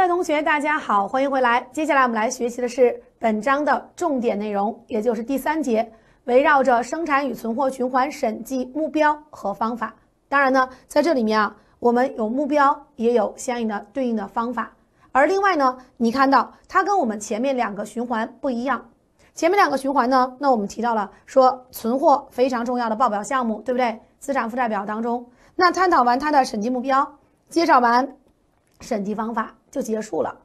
各位同学，大家好，欢迎回来。接下来我们来学习的是本章的重点内容，也就是第三节，围绕着生产与存货循环审计目标和方法。当然呢，在这里面啊，我们有目标，也有相应的对应的方法。而另外呢，你看到它跟我们前面两个循环不一样。前面两个循环呢，那我们提到了说存货非常重要的报表项目，对不对？资产负债表当中，那探讨完它的审计目标，介绍完审计方法。就结束了。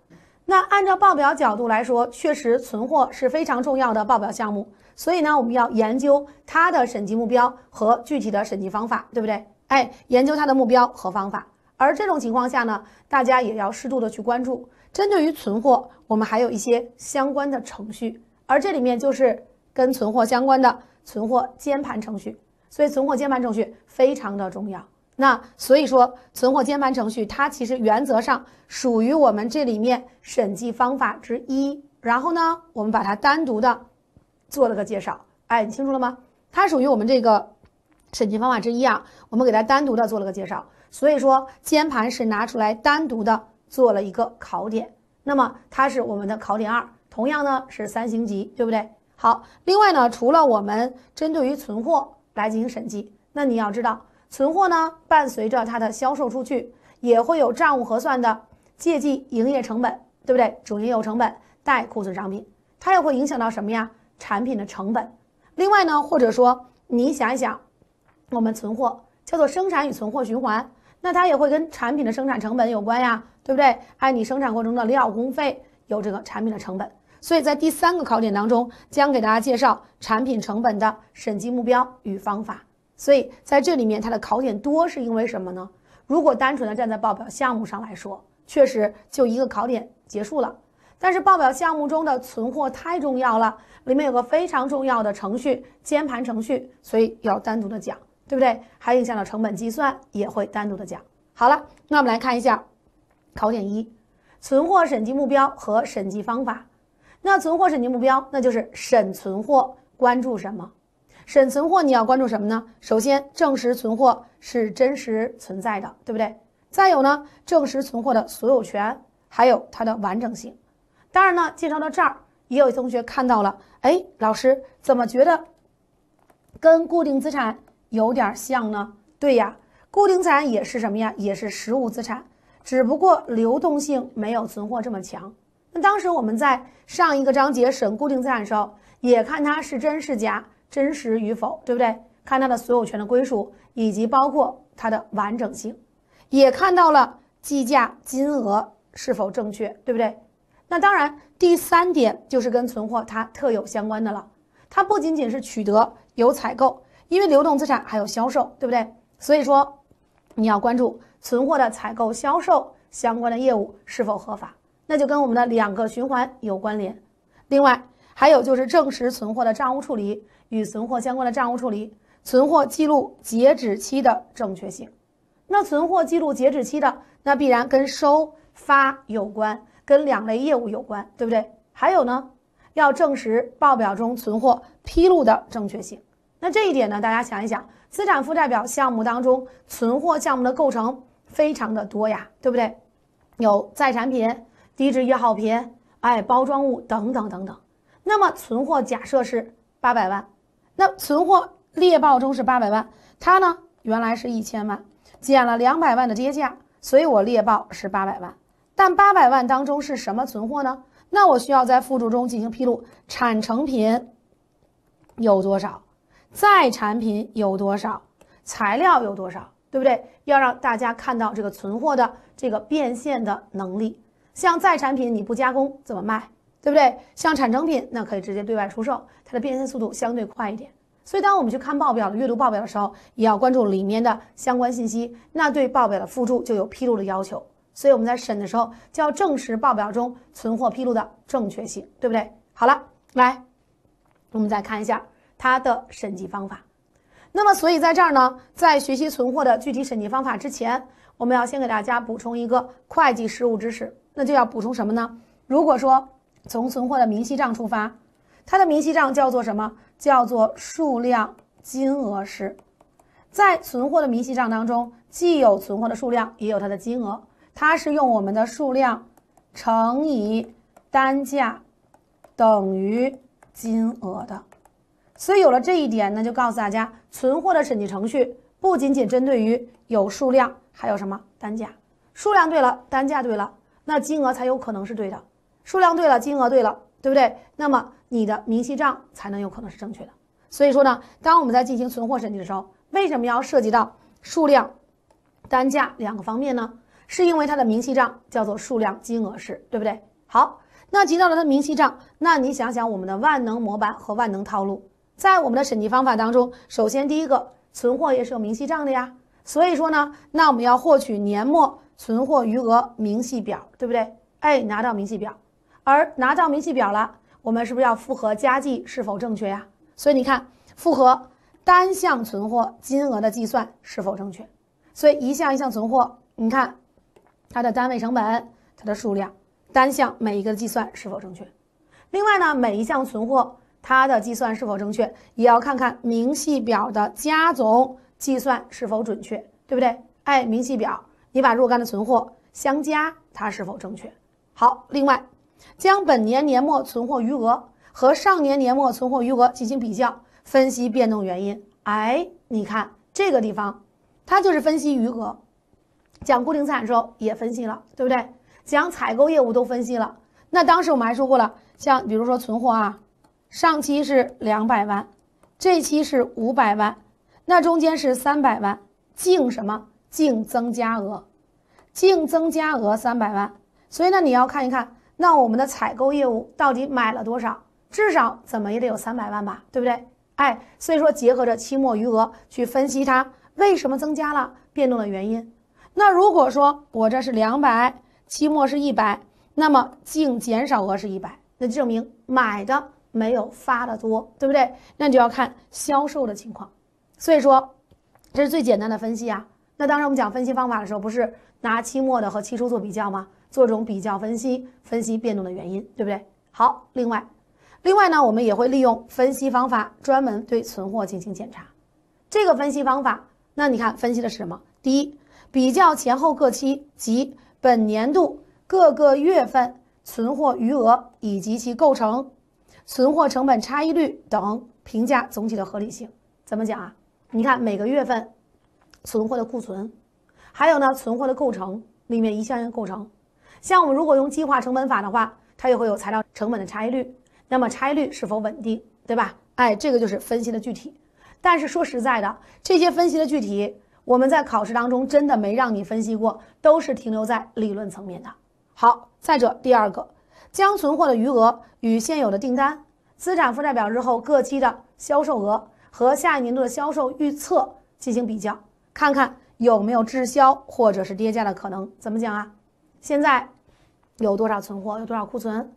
那按照报表角度来说，确实存货是非常重要的报表项目，所以呢，我们要研究它的审计目标和具体的审计方法，对不对？哎，研究它的目标和方法。而这种情况下呢，大家也要适度的去关注。针对于存货，我们还有一些相关的程序，而这里面就是跟存货相关的存货监盘程序，所以存货监盘程序非常的重要。那所以说，存货监盘程序，它其实原则上属于我们这里面审计方法之一。然后呢，我们把它单独的做了个介绍。哎，你清楚了吗？它属于我们这个审计方法之一啊。我们给它单独的做了个介绍。所以说，监盘是拿出来单独的做了一个考点。那么它是我们的考点二，同样呢是三星级，对不对？好，另外呢，除了我们针对于存货来进行审计，那你要知道。存货呢，伴随着它的销售出去，也会有账务核算的借记营业成本，对不对？主营业务成本、贷库存商品，它也会影响到什么呀？产品的成本。另外呢，或者说你想一想，我们存货叫做生产与存货循环，那它也会跟产品的生产成本有关呀，对不对？哎，你生产过程的料工费有这个产品的成本，所以在第三个考点当中，将给大家介绍产品成本的审计目标与方法。所以在这里面，它的考点多是因为什么呢？如果单纯的站在报表项目上来说，确实就一个考点结束了。但是报表项目中的存货太重要了，里面有个非常重要的程序——监盘程序，所以要单独的讲，对不对？还影响到成本计算，也会单独的讲。好了，那我们来看一下考点一：存货审计目标和审计方法。那存货审计目标，那就是审存货，关注什么？审存货，你要关注什么呢？首先，证实存货是真实存在的，对不对？再有呢，证实存货的所有权，还有它的完整性。当然呢，介绍到这儿，也有同学看到了，哎，老师怎么觉得跟固定资产有点像呢？对呀，固定资产也是什么呀？也是实物资产，只不过流动性没有存货这么强。那当时我们在上一个章节审固定资产的时候，也看它是真是假。真实与否，对不对？看它的所有权的归属，以及包括它的完整性，也看到了计价金额是否正确，对不对？那当然，第三点就是跟存货它特有相关的了，它不仅仅是取得有采购，因为流动资产还有销售，对不对？所以说，你要关注存货的采购、销售相关的业务是否合法，那就跟我们的两个循环有关联。另外，还有就是证实存货的账务处理与存货相关的账务处理，存货记录截止期的正确性。那存货记录截止期的那必然跟收发有关，跟两类业务有关，对不对？还有呢，要证实报表中存货披露的正确性。那这一点呢，大家想一想，资产负债表项目当中存货项目的构成非常的多呀，对不对？有在产品、低值易耗品、哎包装物等等等等。那么存货假设是八百万，那存货列报中是八百万，它呢原来是一千万，减了两百万的跌价，所以我列报是八百万。但八百万当中是什么存货呢？那我需要在附注中进行披露：产成品有多少，在产品有多少，材料有多少，对不对？要让大家看到这个存货的这个变现的能力。像在产品你不加工怎么卖？对不对？像产成品，那可以直接对外出售，它的变现速度相对快一点。所以，当我们去看报表、阅读报表的时候，也要关注里面的相关信息。那对报表的附注就有披露的要求。所以，我们在审的时候，就要证实报表中存货披露的正确性，对不对？好了，来，我们再看一下它的审计方法。那么，所以在这儿呢，在学习存货的具体审计方法之前，我们要先给大家补充一个会计实务知识。那就要补充什么呢？如果说从存货的明细账出发，它的明细账叫做什么？叫做数量金额式。在存货的明细账当中，既有存货的数量，也有它的金额。它是用我们的数量乘以单价，等于金额的。所以有了这一点，那就告诉大家，存货的审计程序不仅仅针对于有数量，还有什么单价？数量对了，单价对了，那金额才有可能是对的。数量对了，金额对了，对不对？那么你的明细账才能有可能是正确的。所以说呢，当我们在进行存货审计的时候，为什么要涉及到数量、单价两个方面呢？是因为它的明细账叫做数量金额式，对不对？好，那提到了它的明细账，那你想想我们的万能模板和万能套路，在我们的审计方法当中，首先第一个，存货也是有明细账的呀。所以说呢，那我们要获取年末存货余额明细表，对不对？哎，拿到明细表。而拿到明细表了，我们是不是要复核加计是否正确呀？所以你看，复核单项存货金额的计算是否正确？所以一项一项存货，你看它的单位成本、它的数量，单项每一个的计算是否正确？另外呢，每一项存货它的计算是否正确，也要看看明细表的加总计算是否准确，对不对？哎，明细表你把若干的存货相加，它是否正确？好，另外。将本年年末存货余额和上年年末存货余额进行比较，分析变动原因。哎，你看这个地方，它就是分析余额。讲固定资产时候也分析了，对不对？讲采购业务都分析了。那当时我们还说过了，像比如说存货啊，上期是两百万，这期是五百万，那中间是三百万，净什么？净增加额，净增加额三百万。所以呢，你要看一看。那我们的采购业务到底买了多少？至少怎么也得有三百万吧，对不对？哎，所以说结合着期末余额去分析它为什么增加了，变动的原因。那如果说我这是两百，期末是一百，那么净减少额是一百，那证明买的没有发的多，对不对？那就要看销售的情况。所以说这是最简单的分析啊。那当时我们讲分析方法的时候，不是拿期末的和期初做比较吗？做种比较分析，分析变动的原因，对不对？好，另外，另外呢，我们也会利用分析方法，专门对存货进行检查。这个分析方法，那你看，分析的是什么？第一，比较前后各期及本年度各个月份存货余额以及其构成、存货成本差异率等，评价总体的合理性。怎么讲啊？你看每个月份存货的库存，还有呢，存货的构成里面一项项构成。像我们如果用计划成本法的话，它也会有材料成本的差异率，那么差异率是否稳定，对吧？哎，这个就是分析的具体。但是说实在的，这些分析的具体，我们在考试当中真的没让你分析过，都是停留在理论层面的。好，再者第二个，将存货的余额与现有的订单、资产负债表日后各期的销售额和下一年度的销售预测进行比较，看看有没有滞销或者是跌价的可能。怎么讲啊？现在。有多少存货？有多少库存？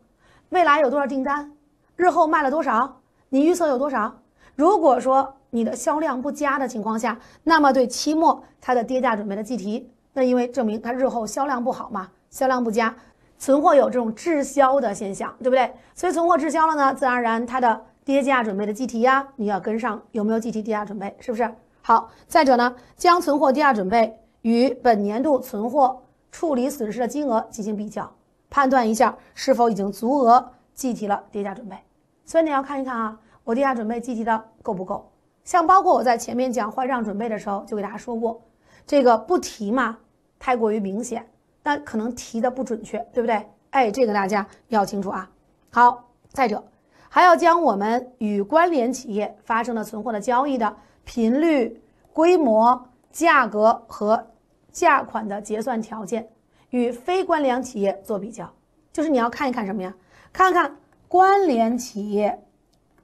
未来有多少订单？日后卖了多少？你预测有多少？如果说你的销量不佳的情况下，那么对期末它的跌价准备的计提，那因为证明它日后销量不好嘛，销量不佳，存货有这种滞销的现象，对不对？所以存货滞销了呢，自然而然它的跌价准备的计提呀，你要跟上有没有计提跌价准备？是不是好？再者呢，将存货跌价准备与本年度存货处理损失的金额进行比较。判断一下是否已经足额计提了跌价准备，所以你要看一看啊，我跌价准备计提的够不够？像包括我在前面讲坏账准备的时候，就给大家说过，这个不提嘛，太过于明显，那可能提的不准确，对不对？哎，这个大家要清楚啊。好，再者还要将我们与关联企业发生的存货的交易的频率、规模、价格和价款的结算条件。与非关联企业做比较，就是你要看一看什么呀？看看关联企业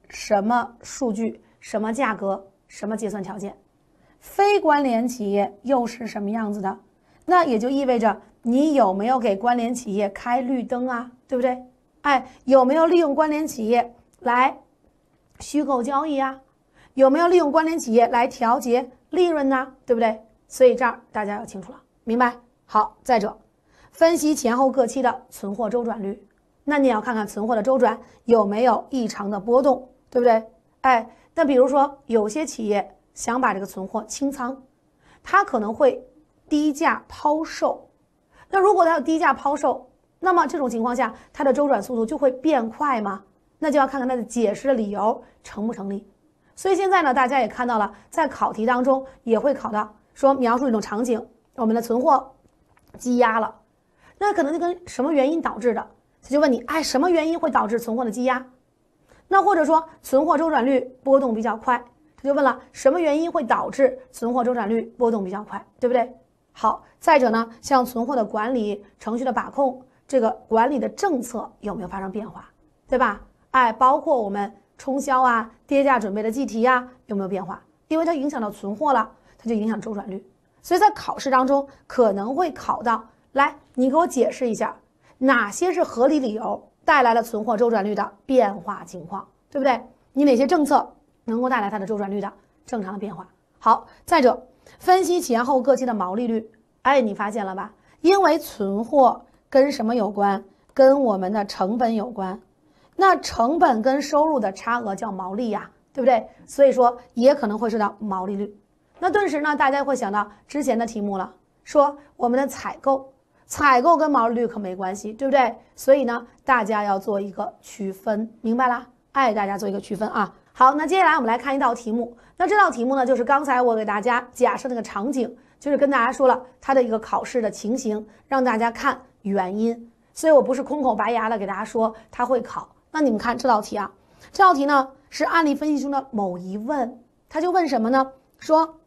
什么数据、什么价格、什么结算条件，非关联企业又是什么样子的？那也就意味着你有没有给关联企业开绿灯啊？对不对？哎，有没有利用关联企业来虚构交易啊？有没有利用关联企业来调节利润呢？对不对？所以这儿大家要清楚了，明白？好，再者。分析前后各期的存货周转率，那你要看看存货的周转有没有异常的波动，对不对？哎，那比如说有些企业想把这个存货清仓，它可能会低价抛售，那如果它要低价抛售，那么这种情况下它的周转速度就会变快吗？那就要看看它的解释的理由成不成立。所以现在呢，大家也看到了，在考题当中也会考到说描述一种场景，我们的存货积压了。那可能就跟什么原因导致的，他就问你，哎，什么原因会导致存货的积压？那或者说存货周转率波动比较快，他就问了，什么原因会导致存货周转率波动比较快？对不对？好，再者呢，像存货的管理程序的把控，这个管理的政策有没有发生变化？对吧？哎，包括我们冲销啊、跌价准备的计提啊，有没有变化？因为它影响到存货了，它就影响周转率。所以在考试当中可能会考到来。你给我解释一下，哪些是合理理由带来了存货周转率的变化情况，对不对？你哪些政策能够带来它的周转率的正常的变化？好，再者分析前后各期的毛利率，哎，你发现了吧？因为存货跟什么有关？跟我们的成本有关。那成本跟收入的差额叫毛利呀，对不对？所以说也可能会说到毛利率。那顿时呢，大家会想到之前的题目了，说我们的采购。采购跟毛利率可没关系，对不对？所以呢，大家要做一个区分，明白了？哎，大家做一个区分啊！好，那接下来我们来看一道题目。那这道题目呢，就是刚才我给大家假设那个场景，就是跟大家说了它的一个考试的情形，让大家看原因。所以我不是空口白牙的给大家说它会考。那你们看这道题啊，这道题呢是案例分析中的某一问，它就问什么呢？说，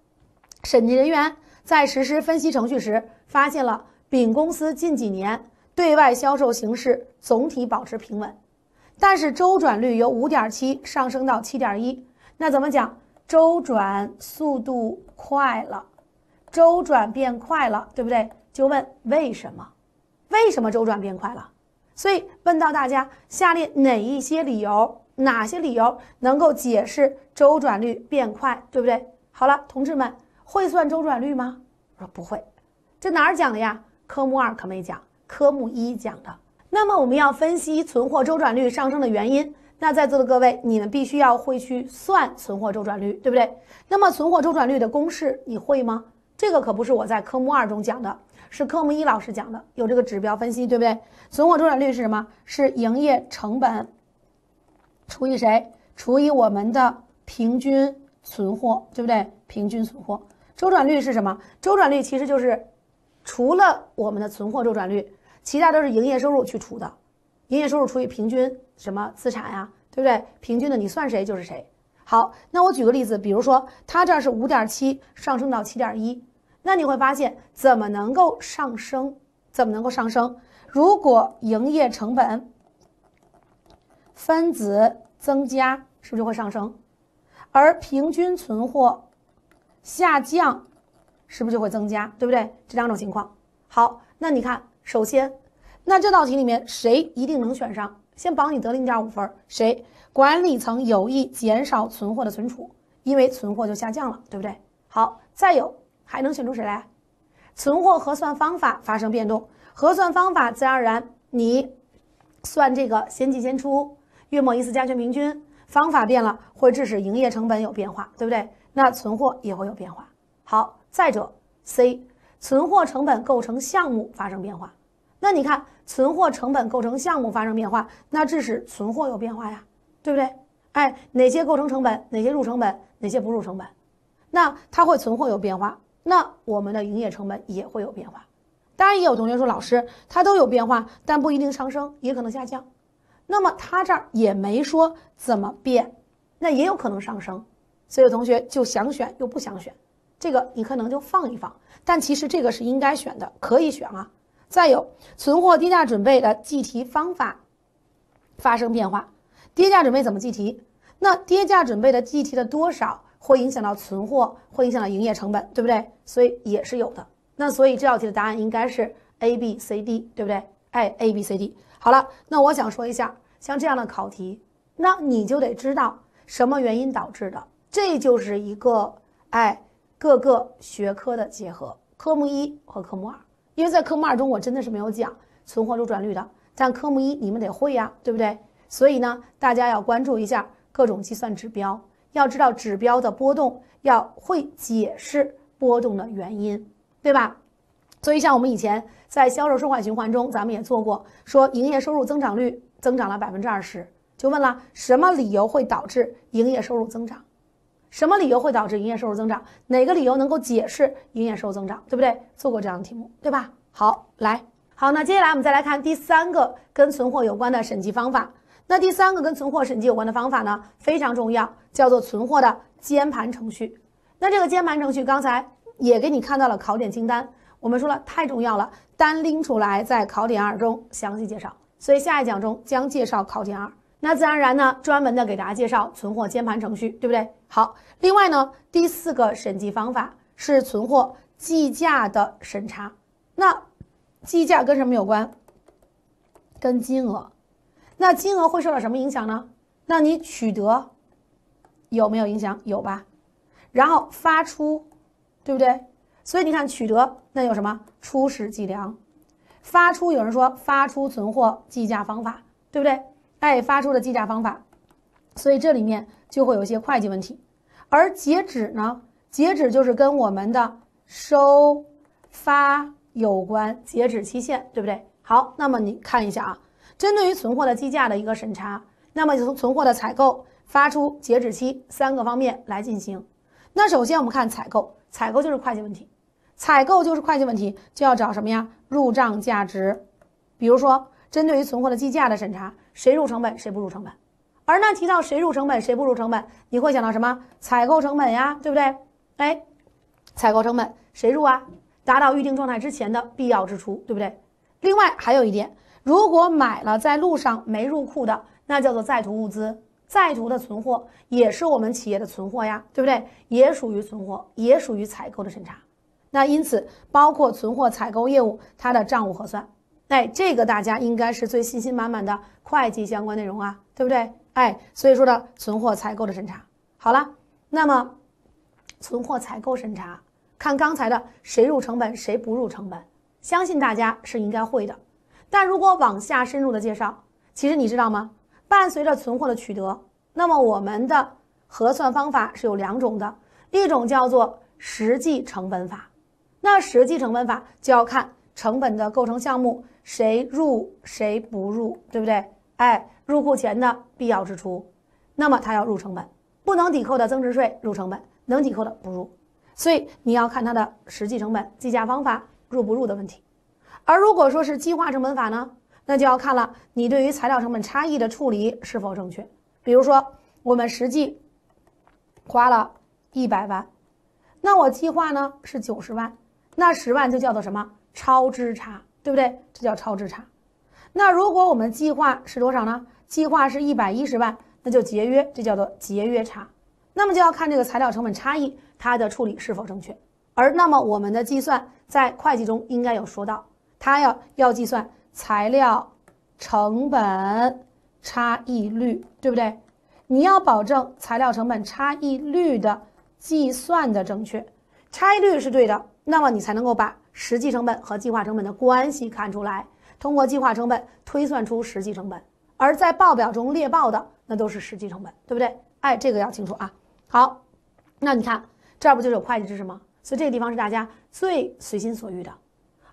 审计人员在实施分析程序时发现了。丙公司近几年对外销售形势总体保持平稳，但是周转率由五点七上升到七点一，那怎么讲？周转速度快了，周转变快了，对不对？就问为什么？为什么周转变快了？所以问到大家，下列哪一些理由，哪些理由能够解释周转率变快，对不对？好了，同志们会算周转率吗？我说不会，这哪儿讲的呀？科目二可没讲，科目一讲的。那么我们要分析存货周转率上升的原因，那在座的各位，你们必须要会去算存货周转率，对不对？那么存货周转率的公式你会吗？这个可不是我在科目二中讲的，是科目一老师讲的。有这个指标分析，对不对？存货周转率是什么？是营业成本除以谁？除以我们的平均存货，对不对？平均存货周转率是什么？周转率其实就是。除了我们的存货周转率，其他都是营业收入去除的，营业收入除以平均什么资产呀，对不对？平均的你算谁就是谁。好，那我举个例子，比如说它这儿是五点七上升到七点一，那你会发现怎么能够上升？怎么能够上升？如果营业成本分子增加，是不是就会上升？而平均存货下降。是不是就会增加，对不对？这两种情况。好，那你看，首先，那这道题里面谁一定能选上？先保你得零点五分。谁？管理层有意减少存货的存储，因为存货就下降了，对不对？好，再有还能选出谁来？存货核算方法发生变动，核算方法自然而然你算这个先进先出、月末一次加权平均方法变了，会致使营业成本有变化，对不对？那存货也会有变化。好。再者，C 存货成本构成项目发生变化，那你看存货成本构成项目发生变化，那致使存货有变化呀，对不对？哎，哪些构成成本？哪些入成本？哪些不入成本？那它会存货有变化，那我们的营业成本也会有变化。当然，也有同学说，老师它都有变化，但不一定上升，也可能下降。那么它这儿也没说怎么变，那也有可能上升，所以同学就想选又不想选。这个你可能就放一放，但其实这个是应该选的，可以选啊。再有存货跌价准备的计提方法发生变化，跌价准备怎么计提？那跌价准备的计提的多少会影响到存货，会影响到营业成本，对不对？所以也是有的。那所以这道题的答案应该是 A、B、C、D，对不对？哎，A、B、C、D。好了，那我想说一下，像这样的考题，那你就得知道什么原因导致的，这就是一个哎。各个学科的结合，科目一和科目二，因为在科目二中我真的是没有讲存货周转率的，但科目一你们得会呀，对不对？所以呢，大家要关注一下各种计算指标，要知道指标的波动，要会解释波动的原因，对吧？所以像我们以前在销售收款循环中，咱们也做过，说营业收入增长率增长了百分之二十，就问了什么理由会导致营业收入增长。什么理由会导致营业收入增长？哪个理由能够解释营业收入增长？对不对？做过这样的题目，对吧？好，来，好，那接下来我们再来看第三个跟存货有关的审计方法。那第三个跟存货审计有关的方法呢，非常重要，叫做存货的监盘程序。那这个监盘程序，刚才也给你看到了考点清单，我们说了太重要了，单拎出来在考点二中详细介绍。所以下一讲中将介绍考点二。那自然而然呢，专门的给大家介绍存货监盘程序，对不对？好，另外呢，第四个审计方法是存货计价的审查。那计价跟什么有关？跟金额。那金额会受到什么影响呢？那你取得有没有影响？有吧。然后发出，对不对？所以你看，取得那有什么初始计量，发出有人说发出存货计价方法，对不对？哎，发出的计价方法，所以这里面就会有一些会计问题。而截止呢，截止就是跟我们的收发有关，截止期限，对不对？好，那么你看一下啊，针对于存货的计价的一个审查，那么从存货的采购、发出、截止期三个方面来进行。那首先我们看采购，采购就是会计问题，采购就是会计问题，就要找什么呀？入账价值，比如说针对于存货的计价的审查。谁入成本，谁不入成本？而那提到谁入成本，谁不入成本，你会想到什么？采购成本呀，对不对？哎，采购成本谁入啊？达到预定状态之前的必要支出，对不对？另外还有一点，如果买了在路上没入库的，那叫做在途物资，在途的存货也是我们企业的存货呀，对不对？也属于存货，也属于采购的审查。那因此，包括存货采购业务，它的账务核算。哎，这个大家应该是最信心满满的会计相关内容啊，对不对？哎，所以说的存货采购的审查好了。那么，存货采购审查，看刚才的谁入成本，谁不入成本，相信大家是应该会的。但如果往下深入的介绍，其实你知道吗？伴随着存货的取得，那么我们的核算方法是有两种的，一种叫做实际成本法。那实际成本法就要看成本的构成项目。谁入谁不入，对不对？哎，入库前的必要支出，那么它要入成本，不能抵扣的增值税入成本，能抵扣的不入。所以你要看它的实际成本计价方法入不入的问题。而如果说是计划成本法呢，那就要看了你对于材料成本差异的处理是否正确。比如说我们实际花了一百万，那我计划呢是九十万，那十万就叫做什么超支差。对不对？这叫超支差。那如果我们计划是多少呢？计划是一百一十万，那就节约，这叫做节约差。那么就要看这个材料成本差异它的处理是否正确。而那么我们的计算在会计中应该有说到，它要要计算材料成本差异率，对不对？你要保证材料成本差异率的计算的正确，差异率是对的，那么你才能够把。实际成本和计划成本的关系看出来，通过计划成本推算出实际成本，而在报表中列报的那都是实际成本，对不对？哎，这个要清楚啊。好，那你看这不就是有会计知识吗？所以这个地方是大家最随心所欲的。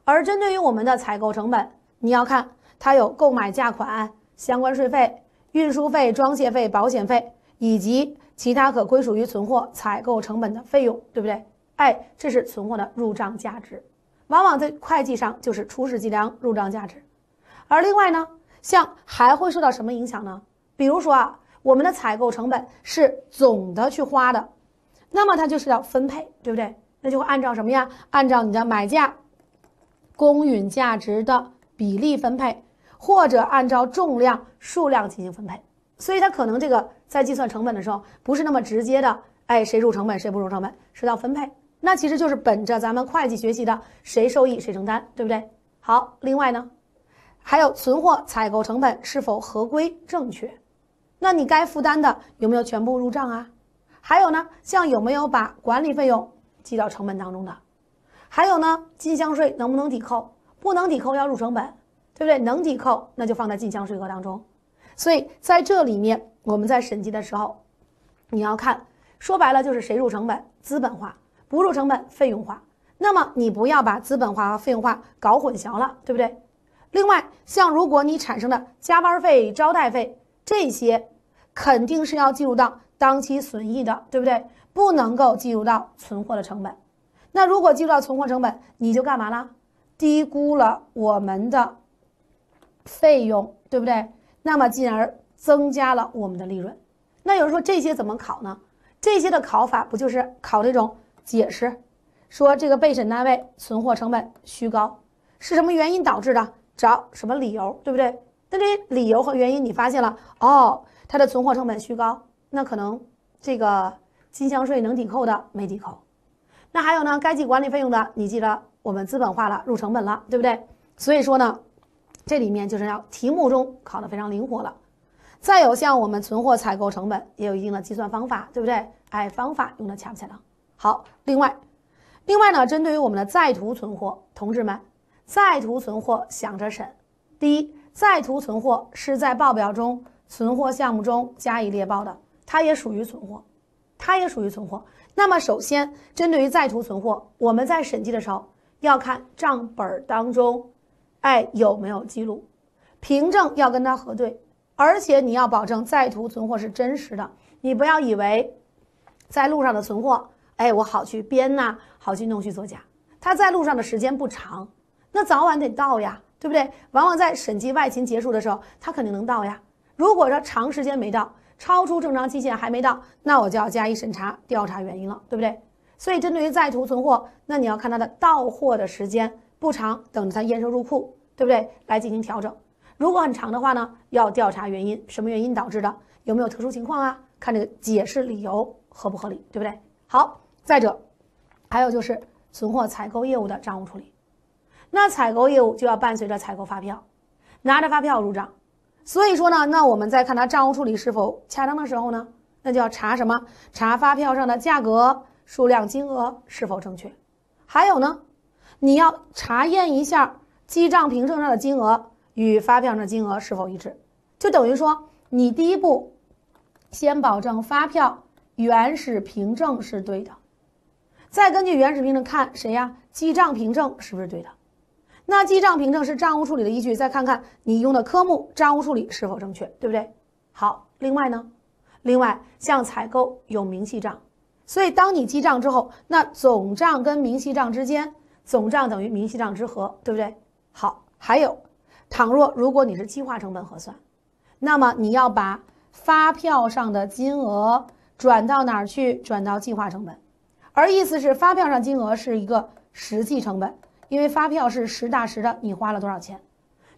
而针对于我们的采购成本，你要看它有购买价款、相关税费、运输费、装卸费、保险费以及其他可归属于存货采购成本的费用，对不对？哎，这是存货的入账价值。往往在会计上就是初始计量入账价值，而另外呢，像还会受到什么影响呢？比如说啊，我们的采购成本是总的去花的，那么它就是要分配，对不对？那就会按照什么呀？按照你的买价、公允价值的比例分配，或者按照重量、数量进行分配。所以它可能这个在计算成本的时候不是那么直接的，哎，谁入成本谁不入成本，是要分配。那其实就是本着咱们会计学习的谁受益谁承担，对不对？好，另外呢，还有存货采购成本是否合规正确？那你该负担的有没有全部入账啊？还有呢，像有没有把管理费用记到成本当中的？还有呢，进项税能不能抵扣？不能抵扣要入成本，对不对？能抵扣那就放在进项税额当中。所以在这里面，我们在审计的时候，你要看，说白了就是谁入成本，资本化。辅助成本费用化，那么你不要把资本化和费用化搞混淆了，对不对？另外，像如果你产生的加班费、招待费这些，肯定是要计入到当期损益的，对不对？不能够计入到存货的成本。那如果计入到存货成本，你就干嘛了？低估了我们的费用，对不对？那么进而增加了我们的利润。那有人说这些怎么考呢？这些的考法不就是考这种？解释说，这个备审单位存货成本虚高是什么原因导致的？找什么理由，对不对？那这理由和原因你发现了哦，它的存货成本虚高，那可能这个进项税能抵扣的没抵扣。那还有呢，该记管理费用的，你记得我们资本化了，入成本了，对不对？所以说呢，这里面就是要题目中考的非常灵活了。再有像我们存货采购成本也有一定的计算方法，对不对？哎，方法用的恰不恰当？好，另外，另外呢，针对于我们的在途存货，同志们，在途存货想着审。第一，在途存货是在报表中存货项目中加以列报的，它也属于存货，它也属于存货。那么，首先针对于在途存货，我们在审计的时候要看账本当中，哎有没有记录，凭证要跟他核对，而且你要保证在途存货是真实的，你不要以为在路上的存货。哎，我好去编呐，好去弄虚作假。他在路上的时间不长，那早晚得到呀，对不对？往往在审计外勤结束的时候，他肯定能到呀。如果说长时间没到，超出正常期限还没到，那我就要加以审查调查原因了，对不对？所以，针对于在途存货，那你要看他的到货的时间不长，等着他验收入库，对不对？来进行调整。如果很长的话呢，要调查原因，什么原因导致的？有没有特殊情况啊？看这个解释理由合不合理，对不对？好。再者，还有就是存货采购业务的账务处理，那采购业务就要伴随着采购发票，拿着发票入账。所以说呢，那我们再看它账务处理是否恰当的时候呢，那就要查什么？查发票上的价格、数量、金额是否正确？还有呢，你要查验一下记账凭证上的金额与发票上的金额是否一致？就等于说，你第一步先保证发票原始凭证是对的。再根据原始凭证看谁呀？记账凭证是不是对的？那记账凭证是账务处理的依据。再看看你用的科目，账务处理是否正确，对不对？好，另外呢？另外，像采购有明细账，所以当你记账之后，那总账跟明细账之间，总账等于明细账之和，对不对？好，还有，倘若如果你是计划成本核算，那么你要把发票上的金额转到哪儿去？转到计划成本。而意思是，发票上金额是一个实际成本，因为发票是实打实的，你花了多少钱。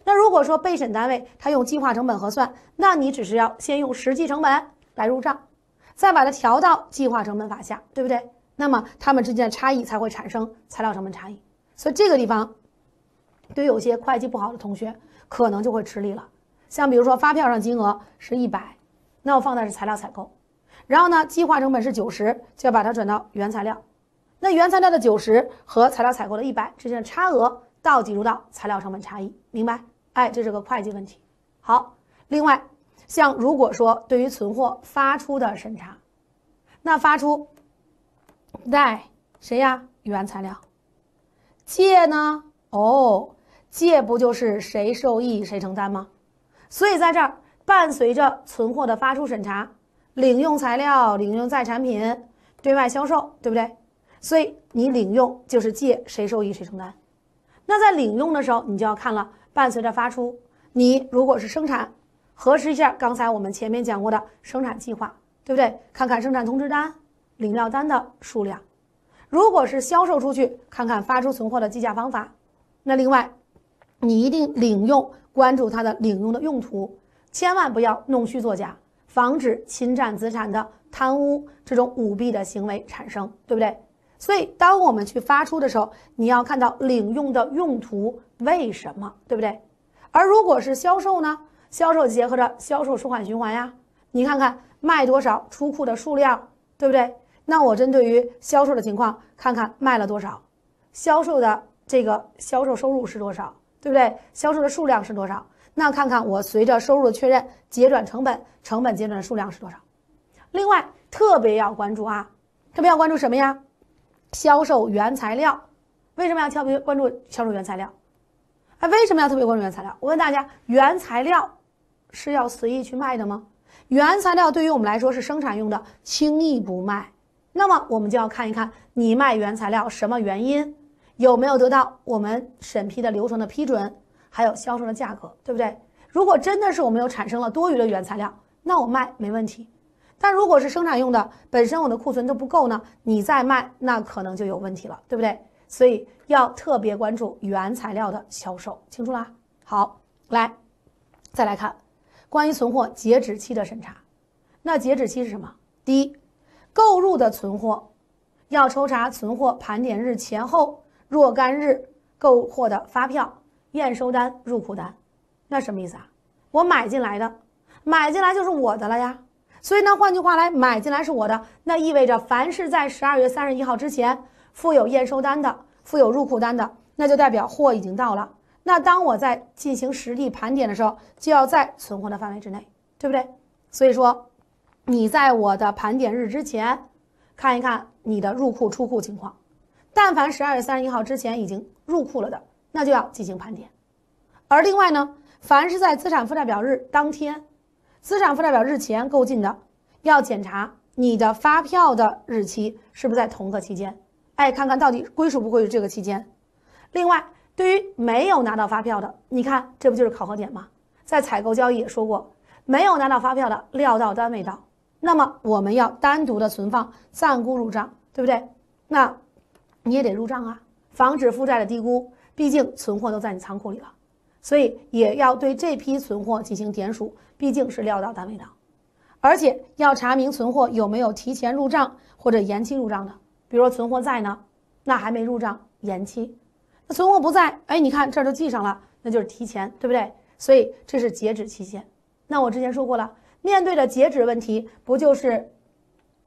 那如果说被审单位他用计划成本核算，那你只是要先用实际成本来入账，再把它调到计划成本法下，对不对？那么他们之间的差异才会产生材料成本差异。所以这个地方，对于有些会计不好的同学，可能就会吃力了。像比如说，发票上金额是一百，那我放的是材料采购。然后呢，计划成本是九十，就要把它转到原材料。那原材料的九十和材料采购的一百之间的差额，倒挤入到材料成本差异，明白？哎，这是个会计问题。好，另外，像如果说对于存货发出的审查，那发出贷谁呀？原材料借呢？哦，借不就是谁受益谁承担吗？所以在这儿伴随着存货的发出审查。领用材料，领用在产品，对外销售，对不对？所以你领用就是借谁受益谁承担。那在领用的时候，你就要看了，伴随着发出，你如果是生产，核实一下刚才我们前面讲过的生产计划，对不对？看看生产通知单、领料单的数量。如果是销售出去，看看发出存货的计价方法。那另外，你一定领用关注它的领用的用途，千万不要弄虚作假。防止侵占资产的贪污这种舞弊的行为产生，对不对？所以，当我们去发出的时候，你要看到领用的用途为什么，对不对？而如果是销售呢？销售结合着销售收款循环呀，你看看卖多少出库的数量，对不对？那我针对于销售的情况，看看卖了多少，销售的这个销售收入是多少，对不对？销售的数量是多少？那看看我随着收入的确认结转成本，成本结转的数量是多少？另外特别要关注啊，特别要关注什么呀？销售原材料，为什么要特别关注销售原材料？啊，为什么要特别关注原材料？我问大家，原材料是要随意去卖的吗？原材料对于我们来说是生产用的，轻易不卖。那么我们就要看一看你卖原材料什么原因，有没有得到我们审批的流程的批准？还有销售的价格，对不对？如果真的是我们有产生了多余的原材料，那我卖没问题。但如果是生产用的，本身我的库存都不够呢，你再卖，那可能就有问题了，对不对？所以要特别关注原材料的销售，清楚啦？好，来再来看关于存货截止期的审查。那截止期是什么？第一，购入的存货要抽查存货盘点日前后若干日购货的发票。验收单、入库单，那什么意思啊？我买进来的，买进来就是我的了呀。所以呢，换句话来，买进来是我的，那意味着凡是在十二月三十一号之前附有验收单的、附有入库单的，那就代表货已经到了。那当我在进行实地盘点的时候，就要在存货的范围之内，对不对？所以说，你在我的盘点日之前看一看你的入库出库情况，但凡十二月三十一号之前已经入库了的。那就要进行盘点，而另外呢，凡是在资产负债表日当天、资产负债表日前购进的，要检查你的发票的日期是不是在同个期间，哎，看看到底归属不归属这个期间。另外，对于没有拿到发票的，你看这不就是考核点吗？在采购交易也说过，没有拿到发票的料到单位到，那么我们要单独的存放暂估入账，对不对？那你也得入账啊，防止负债的低估。毕竟存货都在你仓库里了，所以也要对这批存货进行点数，毕竟是料到单位的，而且要查明存货有没有提前入账或者延期入账的。比如说存货在呢，那还没入账，延期；那存货不在，哎，你看这儿都记上了，那就是提前，对不对？所以这是截止期限。那我之前说过了，面对着截止问题，不就是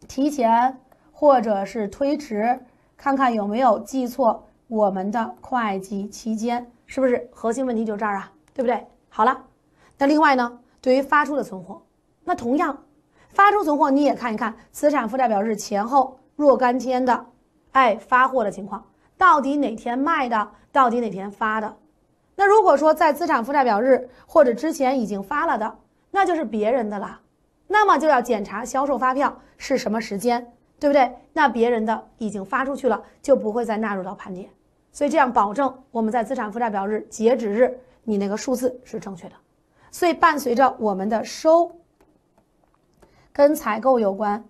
提前或者是推迟，看看有没有记错。我们的会计期间是不是核心问题就这儿啊，对不对？好了，那另外呢，对于发出的存货，那同样，发出存货你也看一看资产负债表日前后若干天的，哎，发货的情况，到底哪天卖的，到底哪天发的？那如果说在资产负债表日或者之前已经发了的，那就是别人的了，那么就要检查销售发票是什么时间，对不对？那别人的已经发出去了，就不会再纳入到盘点。所以这样保证我们在资产负债表日截止日，你那个数字是正确的。所以伴随着我们的收跟采购有关，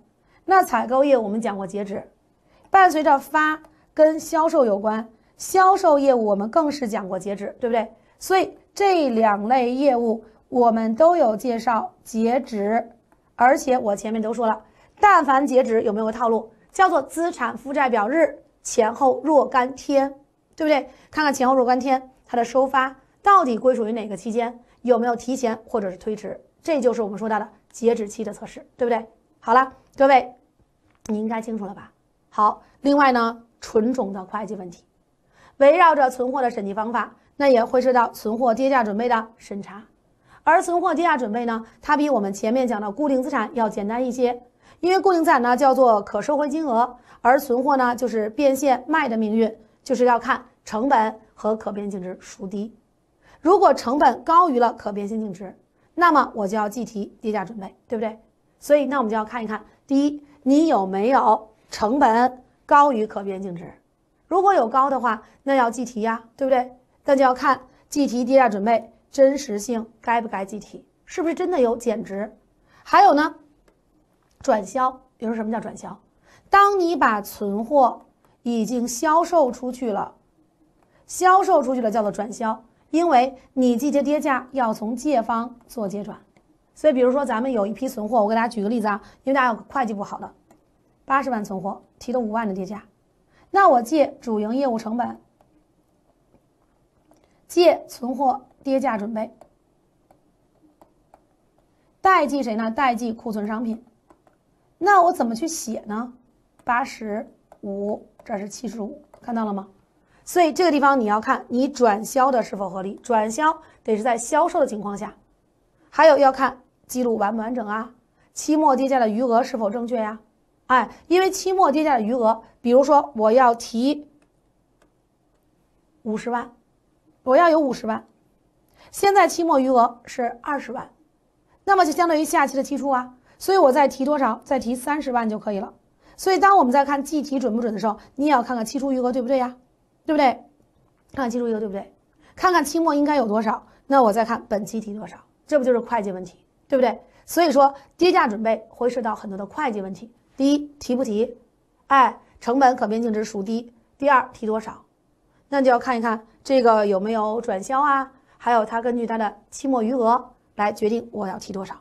那采购业务我们讲过截止；伴随着发跟销售有关，销售业务我们更是讲过截止，对不对？所以这两类业务我们都有介绍截止，而且我前面都说了，但凡截止有没有个套路，叫做资产负债表日前后若干天。对不对？看看前后若干天，它的收发到底归属于哪个期间，有没有提前或者是推迟？这就是我们说到的截止期的测试，对不对？好了，各位，你应该清楚了吧？好，另外呢，纯种的会计问题，围绕着存货的审计方法，那也会涉及到存货跌价准备的审查，而存货跌价准备呢，它比我们前面讲的固定资产要简单一些，因为固定资产呢叫做可收回金额，而存货呢就是变现卖的命运，就是要看。成本和可变净值孰低。如果成本高于了可变性净值，那么我就要计提跌价准备，对不对？所以，那我们就要看一看：第一，你有没有成本高于可变净值？如果有高的话，那要计提呀，对不对？那就要看计提跌价准备真实性，该不该计提？是不是真的有减值？还有呢，转销。比如什么叫转销？当你把存货已经销售出去了。销售出去了叫做转销，因为你季节跌价要从借方做结转，所以比如说咱们有一批存货，我给大家举个例子啊，因为大家有会计不好的，八十万存货提了五万的跌价，那我借主营业务成本，借存货跌价准备，代记谁呢？代记库存商品，那我怎么去写呢？八十五，这是七十五，看到了吗？所以这个地方你要看你转销的是否合理，转销得是在销售的情况下，还有要看记录完不完整啊，期末跌价的余额是否正确呀？哎，因为期末跌价的余额，比如说我要提五十万，我要有五十万，现在期末余额是二十万，那么就相当于下期的期初啊，所以我再提多少，再提三十万就可以了。所以当我们在看计提准不准的时候，你也要看看期初余额对不对呀？对不对？看看期初一个对不对？看看期末应该有多少？那我再看本期提多少？这不就是会计问题，对不对？所以说，跌价准备会涉及到很多的会计问题。第一，提不提？哎，成本可变净值孰低？第二，提多少？那就要看一看这个有没有转销啊？还有，它根据它的期末余额来决定我要提多少。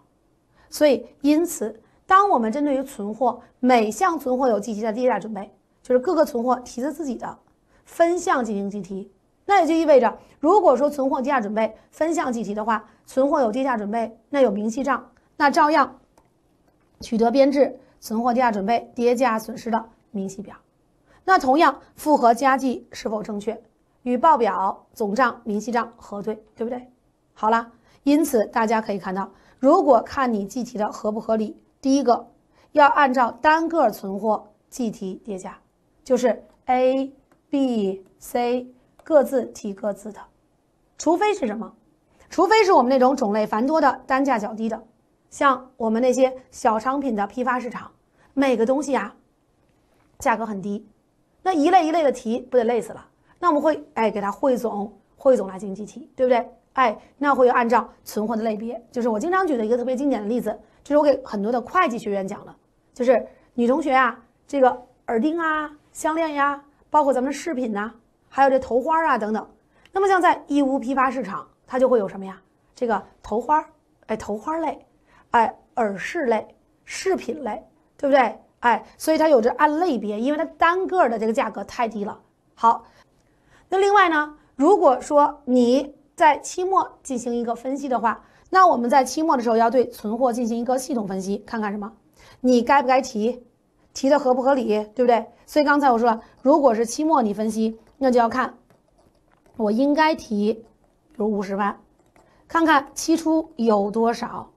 所以，因此，当我们针对于存货，每项存货有积极的跌价准备，就是各个存货提着自己的。分项进行计提，那也就意味着，如果说存货跌价准备分项计提的话，存货有跌价准备，那有明细账，那照样取得编制存货跌价准备跌价损失的明细表，那同样复合加计是否正确，与报表总账明细账核对，对不对？好了，因此大家可以看到，如果看你计提的合不合理，第一个要按照单个存货计提跌价，就是 A。B、C 各自提各自的，除非是什么？除非是我们那种种类繁多的、单价较低的，像我们那些小商品的批发市场，每个东西啊价格很低，那一类一类的提不得累死了。那我们会哎给它汇总，汇总来进行计提，对不对？哎，那会按照存货的类别，就是我经常举的一个特别经典的例子，就是我给很多的会计学员讲了，就是女同学啊，这个耳钉啊、项链呀。包括咱们饰品呐，还有这头花啊等等。那么像在义乌批发市场，它就会有什么呀？这个头花，哎，头花类，哎，耳饰类，饰品类，对不对？哎，所以它有着按类别，因为它单个的这个价格太低了。好，那另外呢，如果说你在期末进行一个分析的话，那我们在期末的时候要对存货进行一个系统分析，看看什么，你该不该提？提的合不合理，对不对？所以刚才我说了，如果是期末你分析，那就要看我应该提，比如五十万，看看期初有多少，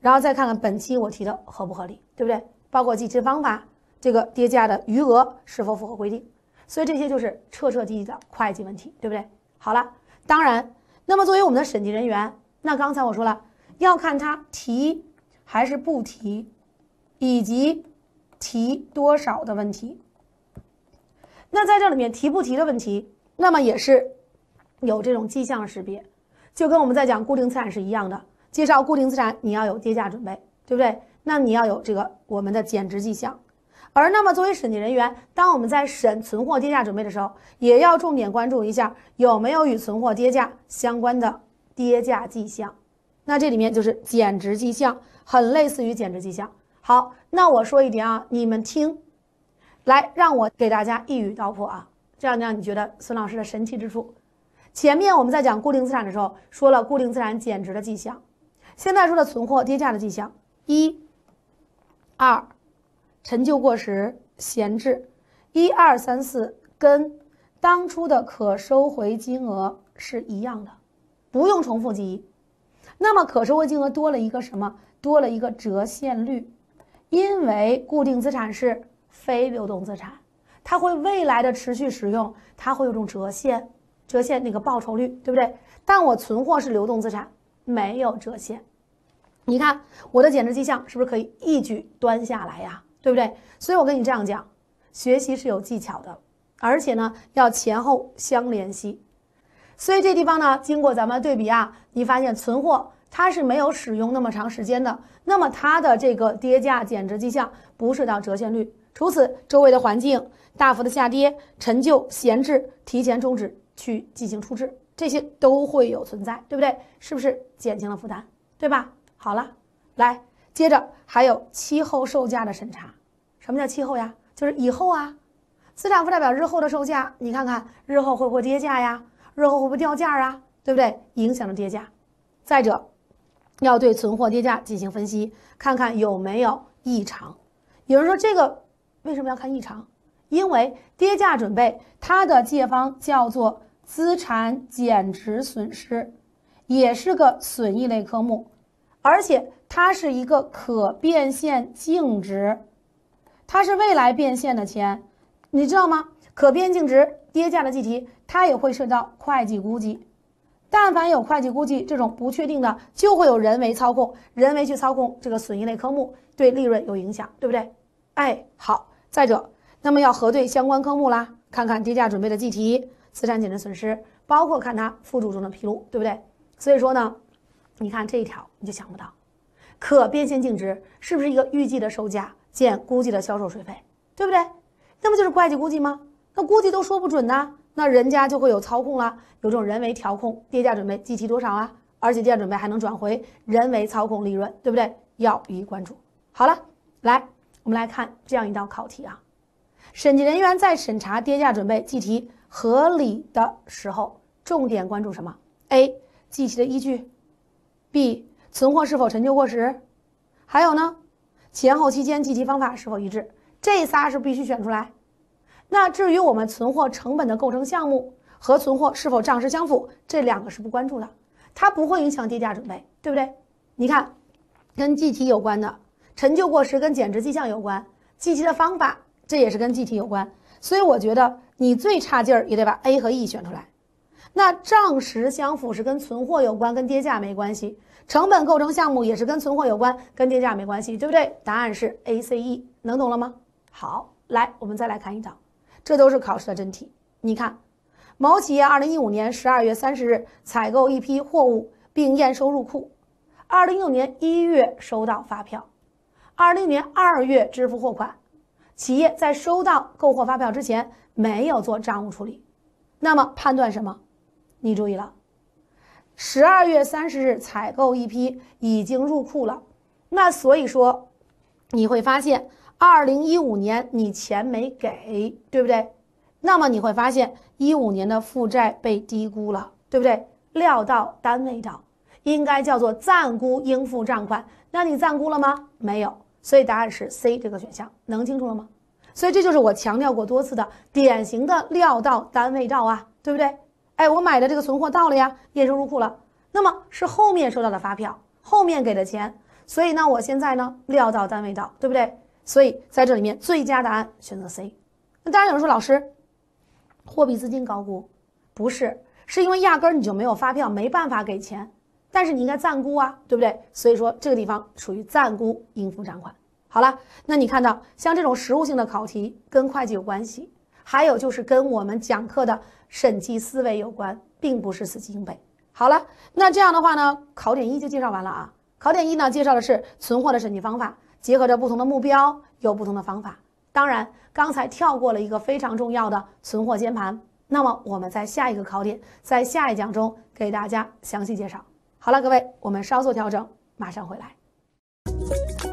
然后再看看本期我提的合不合理，对不对？包括计提方法，这个跌价的余额是否符合规定。所以这些就是彻彻底底的会计问题，对不对？好了，当然，那么作为我们的审计人员，那刚才我说了，要看他提还是不提，以及。提多少的问题？那在这里面提不提的问题，那么也是有这种迹象识别，就跟我们在讲固定资产是一样的。介绍固定资产，你要有跌价准备，对不对？那你要有这个我们的减值迹象。而那么作为审计人员，当我们在审存货跌价准备的时候，也要重点关注一下有没有与存货跌价相关的跌价迹象。那这里面就是减值迹象，很类似于减值迹象。好，那我说一点啊，你们听，来让我给大家一语道破啊，这样让你觉得孙老师的神奇之处。前面我们在讲固定资产的时候说了固定资产减值的迹象，现在说的存货跌价的迹象，一、二，陈旧过时、闲置，一二三四，跟当初的可收回金额是一样的，不用重复记忆。那么可收回金额多了一个什么？多了一个折现率。因为固定资产是非流动资产，它会未来的持续使用，它会有种折现，折现那个报酬率，对不对？但我存货是流动资产，没有折现。你看我的减值迹象是不是可以一举端下来呀？对不对？所以我跟你这样讲，学习是有技巧的，而且呢要前后相联系。所以这地方呢，经过咱们对比啊，你发现存货它是没有使用那么长时间的。那么它的这个跌价减值迹象，不是到折现率。除此，周围的环境大幅的下跌，陈旧、闲置、提前终止去进行处置，这些都会有存在，对不对？是不是减轻了负担，对吧？好了，来接着还有期后售价的审查。什么叫期后呀？就是以后啊，资产负债表日后的售价，你看看日后会不会跌价呀？日后会不会掉价啊？对不对？影响了跌价。再者。要对存货跌价进行分析，看看有没有异常。有人说这个为什么要看异常？因为跌价准备它的借方叫做资产减值损失，也是个损益类科目，而且它是一个可变现净值，它是未来变现的钱，你知道吗？可变净值跌价的计提，它也会涉及到会计估计。但凡有会计估计这种不确定的，就会有人为操控，人为去操控这个损益类科目，对利润有影响，对不对？哎，好，再者，那么要核对相关科目啦，看看低价准备的计提、资产减值损失，包括看它附注中的披露，对不对？所以说呢，你看这一条你就想不到，可变现净值是不是一个预计的售价减估计的销售税费，对不对？那不就是会计估计吗？那估计都说不准呢。那人家就会有操控了，有这种人为调控跌价准备计提多少啊？而且跌价准备还能转回，人为操控利润，对不对？要予以关注。好了，来，我们来看这样一道考题啊，审计人员在审查跌价准备计提合理的时候，重点关注什么？A. 计提的依据，B. 存货是否陈旧过时，还有呢？前后期间计提方法是否一致？这仨是必须选出来。那至于我们存货成本的构成项目和存货是否账实相符，这两个是不关注的，它不会影响跌价准备，对不对？你看，跟计提有关的陈旧过时跟减值迹象有关，计提的方法这也是跟计提有关。所以我觉得你最差劲儿也得把 A 和 E 选出来。那账实相符是跟存货有关，跟跌价没关系；成本构成项目也是跟存货有关，跟跌价没关系，对不对？答案是 A、C、E，能懂了吗？好，来我们再来看一张。这都是考试的真题。你看，某企业二零一五年十二月三十日采购一批货物并验收入库，二零一六年一月收到发票，二零年二月支付货款。企业在收到购货发票之前没有做账务处理，那么判断什么？你注意了，十二月三十日采购一批已经入库了，那所以说你会发现。二零一五年你钱没给，对不对？那么你会发现一五年的负债被低估了，对不对？料到单位到，应该叫做暂估应付账款。那你暂估了吗？没有，所以答案是 C 这个选项。能清楚了吗？所以这就是我强调过多次的典型的料到单位到啊，对不对？哎，我买的这个存货到了呀，验收入库了。那么是后面收到的发票，后面给的钱，所以呢，我现在呢料到单位到，对不对？所以在这里面，最佳答案选择 C。那当然有人说老师，货币资金高估，不是，是因为压根儿你就没有发票，没办法给钱，但是你应该暂估啊，对不对？所以说这个地方属于暂估应付账款。好了，那你看到像这种实物性的考题，跟会计有关系，还有就是跟我们讲课的审计思维有关，并不是死记硬背。好了，那这样的话呢，考点一就介绍完了啊。考点一呢，介绍的是存货的审计方法。结合着不同的目标，有不同的方法。当然，刚才跳过了一个非常重要的存货监盘。那么，我们在下一个考点，在下一讲中给大家详细介绍。好了，各位，我们稍作调整，马上回来。